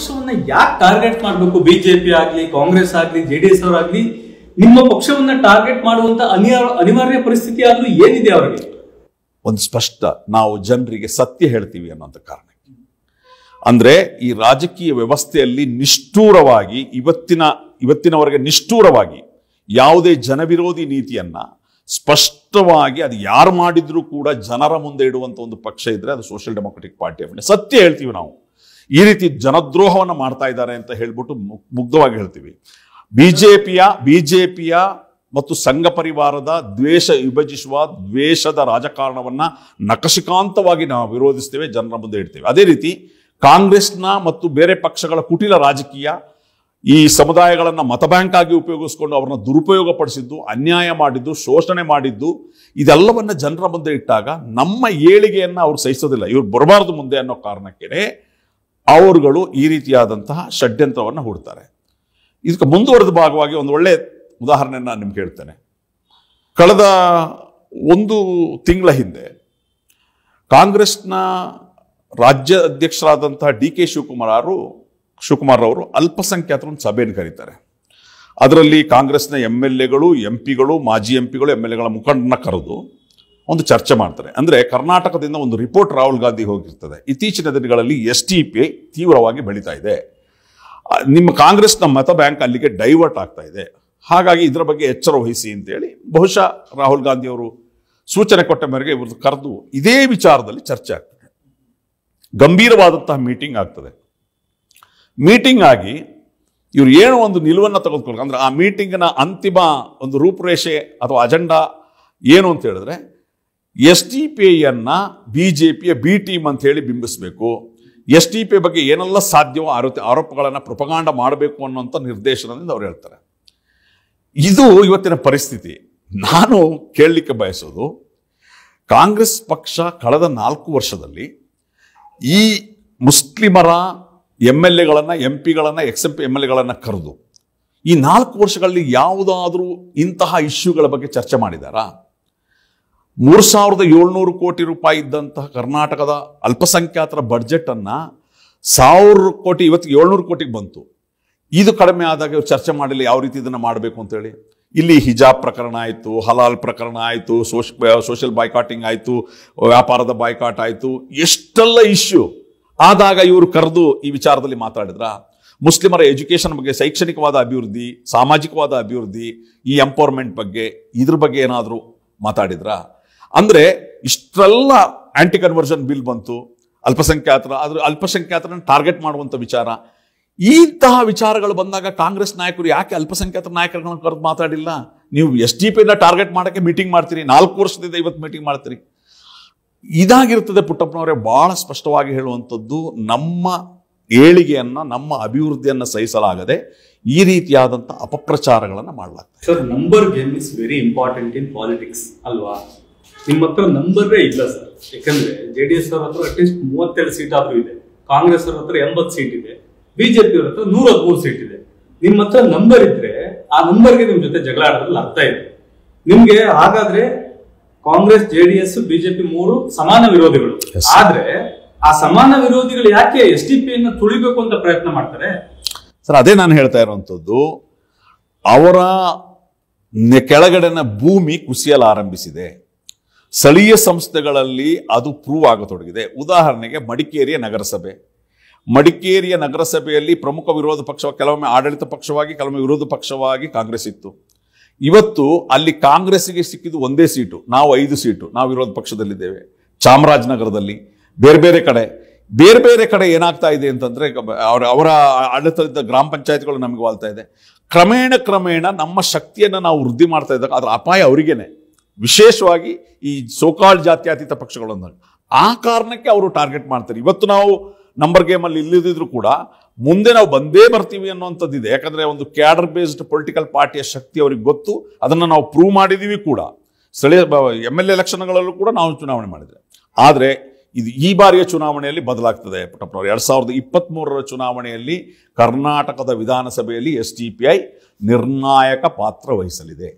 ಪಕ್ಷವನ್ನ ಯಾಕೆ ಟಾರ್ಗೆಟ್ ಮಾಡಬೇಕು ಬಿಜೆಪಿ ಆಗ್ಲಿ ಕಾಂಗ್ರೆಸ್ ಆಗ್ಲಿ ಜೆ ಡಿ ಎಸ್ ಅವರಾಗ್ಲಿ ನಿಮ್ಮ ಪಕ್ಷವನ್ನ ಟಾರ್ಗೆಟ್ ಮಾಡುವಂತ ಅನಿವಾರ್ಯ ಪರಿಸ್ಥಿತಿ ಆದ್ರೂ ಏನಿದೆ ಅವರಿಗೆ ಒಂದು ಸ್ಪಷ್ಟ ನಾವು ಜನರಿಗೆ ಸತ್ಯ ಹೇಳ್ತೀವಿ ಅನ್ನೋಂತ ಕಾರಣಕ್ಕೆ ಅಂದ್ರೆ ಈ ರಾಜಕೀಯ ವ್ಯವಸ್ಥೆಯಲ್ಲಿ ನಿಷ್ಠೂರವಾಗಿ ಇವತ್ತಿನ ಇವತ್ತಿನವರೆಗೆ ನಿಷ್ಠೂರವಾಗಿ ಯಾವುದೇ ಜನವಿರೋಧಿ ನೀತಿಯನ್ನ ಸ್ಪಷ್ಟವಾಗಿ ಅದು ಯಾರು ಮಾಡಿದ್ರು ಕೂಡ ಜನರ ಮುಂದೆ ಇಡುವಂತ ಒಂದು ಪಕ್ಷ ಇದ್ರೆ ಅದು ಸೋಷಿಯಲ್ ಡೆಮೊಕ್ರೆಟಿಕ್ ಪಾರ್ಟಿ ಆಫ್ ಸತ್ಯ ಹೇಳ್ತೀವಿ ನಾವು ಈ ರೀತಿ ಜನದ್ರೋಹವನ್ನು ಮಾಡ್ತಾ ಇದ್ದಾರೆ ಅಂತ ಹೇಳ್ಬಿಟ್ಟು ಮುಗ್ಧವಾಗಿ ಹೇಳ್ತೀವಿ ಬಿಜೆಪಿಯ ಬಿಜೆಪಿಯ ಮತ್ತು ಸಂಘ ಪರಿವಾರದ ದ್ವೇಷ ವಿಭಜಿಸುವ ದ್ವೇಷದ ರಾಜಕಾರಣವನ್ನು ನಕಶಿಕಾಂತವಾಗಿ ನಾವು ವಿರೋಧಿಸ್ತೇವೆ ಜನರ ಮುಂದೆ ಇಡ್ತೇವೆ ಅದೇ ರೀತಿ ಕಾಂಗ್ರೆಸ್ನ ಮತ್ತು ಬೇರೆ ಪಕ್ಷಗಳ ಕುಟಿಲ ರಾಜಕೀಯ ಈ ಸಮುದಾಯಗಳನ್ನು ಬ್ಯಾಂಕ್ ಆಗಿ ಉಪಯೋಗಿಸ್ಕೊಂಡು ಅವ್ರನ್ನ ದುರುಪಯೋಗ ಪಡಿಸಿದ್ದು ಅನ್ಯಾಯ ಮಾಡಿದ್ದು ಶೋಷಣೆ ಮಾಡಿದ್ದು ಇದೆಲ್ಲವನ್ನ ಜನರ ಮುಂದೆ ಇಟ್ಟಾಗ ನಮ್ಮ ಏಳಿಗೆಯನ್ನು ಅವ್ರು ಸಹಿಸೋದಿಲ್ಲ ಇವ್ರು ಬರಬಾರ್ದು ಮುಂದೆ ಅನ್ನೋ ಕಾರಣಕ್ಕೆ ಅವರುಗಳು ಈ ರೀತಿಯಾದಂತಹ ಷಡ್ಯಂತ್ರವನ್ನು ಹೂಡ್ತಾರೆ ಇದಕ್ಕೆ ಮುಂದುವರೆದ ಭಾಗವಾಗಿ ಒಂದು ಒಳ್ಳೆಯ ಉದಾಹರಣೆಯನ್ನು ನಾನು ನಿಮ್ಗೆ ಹೇಳ್ತೇನೆ ಕಳೆದ ಒಂದು ತಿಂಗಳ ಹಿಂದೆ ಕಾಂಗ್ರೆಸ್ನ ರಾಜ್ಯ ಅಧ್ಯಕ್ಷರಾದಂತಹ ಡಿ ಕೆ ಶಿವಕುಮಾರ್ ಅವರು ಶಿವಕುಮಾರ್ ಅವರು ಅಲ್ಪಸಂಖ್ಯಾತರ ಒಂದು ಸಭೆಯನ್ನು ಕರೀತಾರೆ ಅದರಲ್ಲಿ ಕಾಂಗ್ರೆಸ್ನ ಎಮ್ ಎಲ್ ಎಗಳು ಎಂ ಪಿಗಳು ಮಾಜಿ ಎಂ ಪಿಗಳು ಎಮ್ ಎಲ್ ಎಗಳ ಮುಖಂಡನ ಕರೆದು ಒಂದು ಚರ್ಚೆ ಮಾಡ್ತಾರೆ ಅಂದರೆ ಕರ್ನಾಟಕದಿಂದ ಒಂದು ರಿಪೋರ್ಟ್ ರಾಹುಲ್ ಗಾಂಧಿ ಹೋಗಿರ್ತದೆ ಇತ್ತೀಚಿನ ದಿನಗಳಲ್ಲಿ ಎಸ್ ಟಿ ಪಿ ತೀವ್ರವಾಗಿ ಬೆಳೀತಾ ಇದೆ ನಿಮ್ಮ ಕಾಂಗ್ರೆಸ್ನ ಮತ ಬ್ಯಾಂಕ್ ಅಲ್ಲಿಗೆ ಡೈವರ್ಟ್ ಆಗ್ತಾ ಇದೆ ಹಾಗಾಗಿ ಇದರ ಬಗ್ಗೆ ಎಚ್ಚರ ವಹಿಸಿ ಅಂತೇಳಿ ಬಹುಶಃ ರಾಹುಲ್ ಗಾಂಧಿ ಅವರು ಸೂಚನೆ ಕೊಟ್ಟ ಮೇರೆಗೆ ಇವ್ರದ್ದು ಕರೆದು ಇದೇ ವಿಚಾರದಲ್ಲಿ ಚರ್ಚೆ ಆಗ್ತದೆ ಗಂಭೀರವಾದಂತಹ ಮೀಟಿಂಗ್ ಆಗ್ತದೆ ಮೀಟಿಂಗ್ ಆಗಿ ಇವರು ಏನು ಒಂದು ನಿಲುವನ್ನು ತೆಗೆದುಕೊಳ್ಬೇಕು ಅಂದರೆ ಆ ಮೀಟಿಂಗ್ನ ಅಂತಿಮ ಒಂದು ರೂಪುರೇಷೆ ಅಥವಾ ಅಜೆಂಡಾ ಏನು ಅಂತ ಹೇಳಿದ್ರೆ S T P B J ಪಿಯ ಬಿ ಟೀಮ್ ಅಂತ ಹೇಳಿ ಬಿಂಬಿಸಬೇಕು ಎಸ್ ಟಿ ಪಿ ಬಗ್ಗೆ ಏನೆಲ್ಲ ಸಾಧ್ಯವೋ ಆರೋಪ ಆರೋಪಗಳನ್ನು ಪ್ರಪಗಾಂಡ ಮಾಡಬೇಕು ಅನ್ನುವಂಥ ನಿರ್ದೇಶನದಿಂದ ಅವ್ರು ಹೇಳ್ತಾರೆ ಇದು ಇವತ್ತಿನ ಪರಿಸ್ಥಿತಿ ನಾನು ಕೇಳಲಿಕ್ಕೆ ಬಯಸೋದು ಕಾಂಗ್ರೆಸ್ ಪಕ್ಷ ಕಳೆದ ನಾಲ್ಕು ವರ್ಷದಲ್ಲಿ ಈ ಮುಸ್ಲಿಮರ ಎಮ್ ಎಲ್ ಎಗಳನ್ನು ಎಂ ಪಿಗಳನ್ನು ex M P M L ಎಗಳನ್ನು ಕರೆದು ಈ ನಾಲ್ಕು ವರ್ಷಗಳಲ್ಲಿ ಯಾವುದಾದ್ರೂ ಇಂತಹ ಇಶ್ಯೂಗಳ ಬಗ್ಗೆ ಚರ್ಚೆ ಮಾಡಿದಾರಾ ಮೂರು ಸಾವಿರದ ಏಳ್ನೂರು ಕೋಟಿ ರೂಪಾಯಿ ಇದ್ದಂತಹ ಕರ್ನಾಟಕದ ಅಲ್ಪಸಂಖ್ಯಾತರ ಬಡ್ಜೆಟನ್ನು ಸಾವಿರ ಕೋಟಿ ಇವತ್ತು ಏಳ್ನೂರು ಕೋಟಿಗೆ ಬಂತು ಇದು ಕಡಿಮೆ ಆದಾಗ ಚರ್ಚೆ ಮಾಡಲಿ ಯಾವ ರೀತಿ ಇದನ್ನು ಮಾಡಬೇಕು ಅಂತೇಳಿ ಇಲ್ಲಿ ಹಿಜಾಬ್ ಪ್ರಕರಣ ಆಯಿತು ಹಲಾಲ್ ಪ್ರಕರಣ ಆಯಿತು ಸೋಶ್ ಸೋಷಿಯಲ್ ಬಾಯ್ಕಾಟಿಂಗ್ ಆಯಿತು ವ್ಯಾಪಾರದ ಬಾಯ್ಕಾಟ್ ಆಯಿತು ಎಷ್ಟೆಲ್ಲ ಇಶ್ಯೂ ಆದಾಗ ಇವರು ಕರೆದು ಈ ವಿಚಾರದಲ್ಲಿ ಮಾತಾಡಿದ್ರ ಮುಸ್ಲಿಮರ ಎಜುಕೇಷನ್ ಬಗ್ಗೆ ಶೈಕ್ಷಣಿಕವಾದ ಅಭಿವೃದ್ಧಿ ಸಾಮಾಜಿಕವಾದ ಅಭಿವೃದ್ಧಿ ಈ ಎಂಪವರ್ಮೆಂಟ್ ಬಗ್ಗೆ ಇದ್ರ ಬಗ್ಗೆ ಏನಾದರೂ ಮಾತಾಡಿದ್ರಾ ಅಂದ್ರೆ ಇಷ್ಟೆಲ್ಲ ಆಂಟಿ ಕನ್ವರ್ಷನ್ ಬಿಲ್ ಬಂತು ಅಲ್ಪಸಂಖ್ಯಾತರ ಅದ್ರ ಅಲ್ಪಸಂಖ್ಯಾತರನ್ನು ಟಾರ್ಗೆಟ್ ಮಾಡುವಂಥ ವಿಚಾರ ಇಂತಹ ವಿಚಾರಗಳು ಬಂದಾಗ ಕಾಂಗ್ರೆಸ್ ನಾಯಕರು ಯಾಕೆ ಅಲ್ಪಸಂಖ್ಯಾತರ ನಾಯಕರುಗಳನ್ನು ಕರೆದು ಮಾತಾಡಿಲ್ಲ ನೀವು ಎಸ್ ಡಿ ಪಿನ ಟಾರ್ಗೆಟ್ ಮಾಡೋಕ್ಕೆ ಮೀಟಿಂಗ್ ಮಾಡ್ತೀರಿ ನಾಲ್ಕು ವರ್ಷದಿಂದ ಇವತ್ತು ಮೀಟಿಂಗ್ ಮಾಡ್ತೀರಿ ಇದಾಗಿರ್ತದೆ ಪುಟ್ಟಪ್ಪನವರೇ ಭಾಳ ಸ್ಪಷ್ಟವಾಗಿ ಹೇಳುವಂಥದ್ದು ನಮ್ಮ ಏಳಿಗೆಯನ್ನು ನಮ್ಮ ಅಭಿವೃದ್ಧಿಯನ್ನ ಸಹಿಸಲಾಗದೆ ಈ ರೀತಿಯಾದಂಥ ಅಪಪ್ರಚಾರಗಳನ್ನು ಮಾಡಲಾಗ್ತದೆ sir number game is very important in politics ಅಲ್ವಾ ನಿಮ್ಮ ಹತ್ರ ನಂಬರ್ ಇಲ್ಲ ಸರ್ ಯಾಕಂದ್ರೆ ಜೆ ಡಿ ಎಸ್ ಅವ್ರ ಹತ್ರ ಅಟ್ಲೀಸ್ಟ್ ಮೂವತ್ತೆರಡು ಸೀಟ್ ಆದ್ರೂ ಇದೆ ಕಾಂಗ್ರೆಸ್ ಅವ್ರ ಹತ್ರ ಎಂಬತ್ತು ಸೀಟ್ ಇದೆ ಬಿಜೆಪಿ ಅವ್ರ ಹತ್ರ ನೂರ ಹದಿಮೂರು ಸೀಟ್ ಇದೆ ನಿಮ್ಮ ಹತ್ರ ನಂಬರ್ ಇದ್ರೆ ಆ ನಂಬರ್ ಗೆ ನಿಮ್ ಜೊತೆ ಜಗಳ ಆಡೋದ್ರಲ್ಲಿ ಅರ್ಥ ಇದೆ ನಿಮ್ಗೆ ಹಾಗಾದ್ರೆ ಕಾಂಗ್ರೆಸ್ ಜೆಡಿಎಸ್ ಬಿಜೆಪಿ ಮೂರು ಸಮಾನ ವಿರೋಧಿಗಳು ಆದ್ರೆ ಆ ಸಮಾನ ವಿರೋಧಿಗಳು ಯಾಕೆ ಎಸ್ ಡಿ ಪಿ ತುಳಿಬೇಕು ಅಂತ ಪ್ರಯತ್ನ ಮಾಡ್ತಾರೆ ಸರ್ ಅದೇ ನಾನು ಹೇಳ್ತಾ ಇರುವಂತದ್ದು ಅವರ ಕೆಳಗಡೆನ ಭೂಮಿ ಕುಸಿಯಲು ಆರಂಭಿಸಿದೆ ಸ್ಥಳೀಯ ಸಂಸ್ಥೆಗಳಲ್ಲಿ ಅದು ಪ್ರೂವ್ ಆಗತೊಡಗಿದೆ ಉದಾಹರಣೆಗೆ ಮಡಿಕೇರಿಯ ನಗರಸಭೆ ಮಡಿಕೇರಿಯ ನಗರಸಭೆಯಲ್ಲಿ ಪ್ರಮುಖ ವಿರೋಧ ಪಕ್ಷ ಕೆಲವೊಮ್ಮೆ ಆಡಳಿತ ಪಕ್ಷವಾಗಿ ಕೆಲವೊಮ್ಮೆ ವಿರೋಧ ಪಕ್ಷವಾಗಿ ಕಾಂಗ್ರೆಸ್ ಇತ್ತು ಇವತ್ತು ಅಲ್ಲಿ ಕಾಂಗ್ರೆಸ್ಗೆ ಸಿಕ್ಕಿದ್ದು ಒಂದೇ ಸೀಟು ನಾವು ಐದು ಸೀಟು ನಾವು ವಿರೋಧ ಪಕ್ಷದಲ್ಲಿದ್ದೇವೆ ಚಾಮರಾಜನಗರದಲ್ಲಿ ಬೇರೆ ಬೇರೆ ಕಡೆ ಬೇರೆ ಬೇರೆ ಕಡೆ ಏನಾಗ್ತಾ ಇದೆ ಅಂತಂದರೆ ಅವರ ಅವರ ಆಡಳಿತದ ಗ್ರಾಮ ಪಂಚಾಯತ್ಗಳು ನಮಗೆ ವಾಲ್ತಾ ಇದೆ ಕ್ರಮೇಣ ಕ್ರಮೇಣ ನಮ್ಮ ಶಕ್ತಿಯನ್ನು ನಾವು ವೃದ್ಧಿ ಮಾಡ್ತಾ ಇದ್ದಾಗ ಅದರ ಅಪಾಯ ಅವರಿಗೇನೆ ವಿಶೇಷವಾಗಿ ಈ ಸೋಕಾಳ್ ಜಾತ್ಯತೀತ ಅಂದಾಗ ಆ ಕಾರಣಕ್ಕೆ ಅವರು ಟಾರ್ಗೆಟ್ ಮಾಡ್ತಾರೆ ಇವತ್ತು ನಾವು ನಂಬರ್ ಗೇಮಲ್ಲಿ ಇಲ್ಲದಿದ್ರು ಕೂಡ ಮುಂದೆ ನಾವು ಬಂದೇ ಬರ್ತೀವಿ ಇದೆ ಯಾಕಂದರೆ ಒಂದು ಕ್ಯಾಡರ್ ಬೇಸ್ಡ್ ಪೊಲಿಟಿಕಲ್ ಪಾರ್ಟಿಯ ಶಕ್ತಿ ಅವ್ರಿಗೆ ಗೊತ್ತು ಅದನ್ನು ನಾವು ಪ್ರೂವ್ ಮಾಡಿದ್ದೀವಿ ಕೂಡ ಸ್ಥಳೀಯ ಎಮ್ ಎಲ್ ಎಲೆಕ್ಷನ್ಗಳಲ್ಲೂ ಕೂಡ ನಾವು ಚುನಾವಣೆ ಮಾಡಿದರೆ ಆದರೆ ಇದು ಈ ಬಾರಿಯ ಚುನಾವಣೆಯಲ್ಲಿ ಬದಲಾಗ್ತದೆ ಪುಟ್ಟಪ್ಪನವರು ಎರಡು ಸಾವಿರದ ಇಪ್ಪತ್ತ್ಮೂರರ ಚುನಾವಣೆಯಲ್ಲಿ ಕರ್ನಾಟಕದ ವಿಧಾನಸಭೆಯಲ್ಲಿ ಎಸ್ ಟಿ ಪಿ ಐ ನಿರ್ಣಾಯಕ ಪಾತ್ರ ವಹಿಸಲಿದೆ